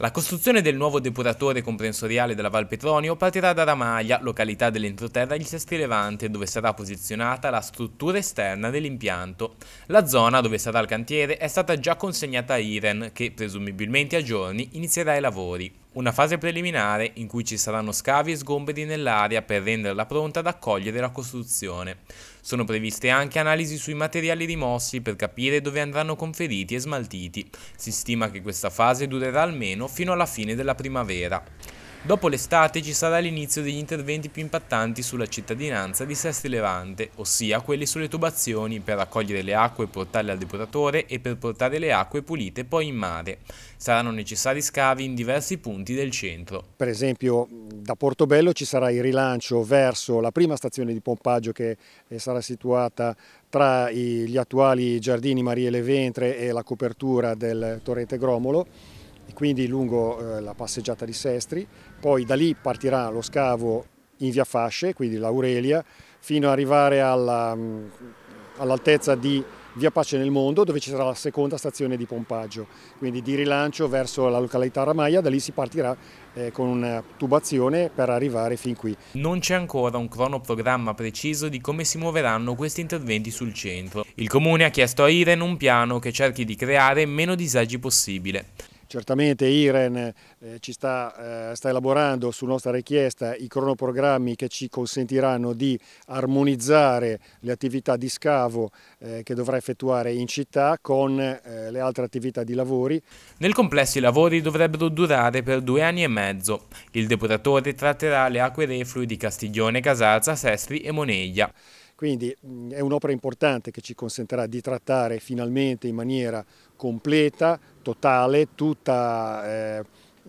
La costruzione del nuovo depuratore comprensoriale della Val Petronio partirà da Ramaglia, località dell'entroterra di Sestri Levante, dove sarà posizionata la struttura esterna dell'impianto. La zona dove sarà il cantiere è stata già consegnata a Iren, che presumibilmente a giorni inizierà i lavori. Una fase preliminare in cui ci saranno scavi e sgomberi nell'area per renderla pronta ad accogliere la costruzione. Sono previste anche analisi sui materiali rimossi per capire dove andranno conferiti e smaltiti. Si stima che questa fase durerà almeno fino alla fine della primavera. Dopo l'estate ci sarà l'inizio degli interventi più impattanti sulla cittadinanza di Sesti Levante, ossia quelli sulle tubazioni per raccogliere le acque e portarle al depuratore e per portare le acque pulite poi in mare. Saranno necessari scavi in diversi punti del centro. Per esempio da Portobello ci sarà il rilancio verso la prima stazione di pompaggio che eh, sarà situata tra gli attuali giardini Marie Leventre e la copertura del torrente Gromolo e quindi lungo eh, la passeggiata di Sestri, poi da lì partirà lo scavo in via Fasce, quindi l'Aurelia, fino ad arrivare mm, all'altezza all di via Pace nel Mondo dove ci sarà la seconda stazione di pompaggio, quindi di rilancio verso la località Ramaia, da lì si partirà eh, con una tubazione per arrivare fin qui. Non c'è ancora un cronoprogramma preciso di come si muoveranno questi interventi sul centro. Il comune ha chiesto a Iren un piano che cerchi di creare meno disagi possibile. Certamente Iren eh, ci sta, eh, sta, elaborando su nostra richiesta i cronoprogrammi che ci consentiranno di armonizzare le attività di scavo eh, che dovrà effettuare in città con eh, le altre attività di lavori. Nel complesso i lavori dovrebbero durare per due anni e mezzo. Il deputatore tratterà le acque reflui di Castiglione, Casarza, Sestri e Moneglia. Quindi è un'opera importante che ci consentirà di trattare finalmente in maniera completa, totale, tutta, eh,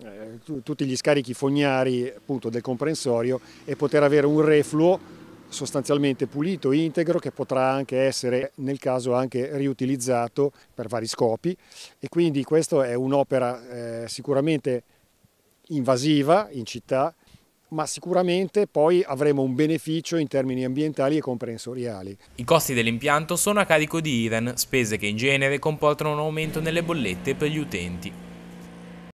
eh tutti gli scarichi fognari appunto, del comprensorio e poter avere un refluo sostanzialmente pulito, integro, che potrà anche essere nel caso anche riutilizzato per vari scopi e quindi questa è un'opera eh, sicuramente invasiva in città ma sicuramente poi avremo un beneficio in termini ambientali e comprensoriali. I costi dell'impianto sono a carico di IREN, spese che in genere comportano un aumento nelle bollette per gli utenti.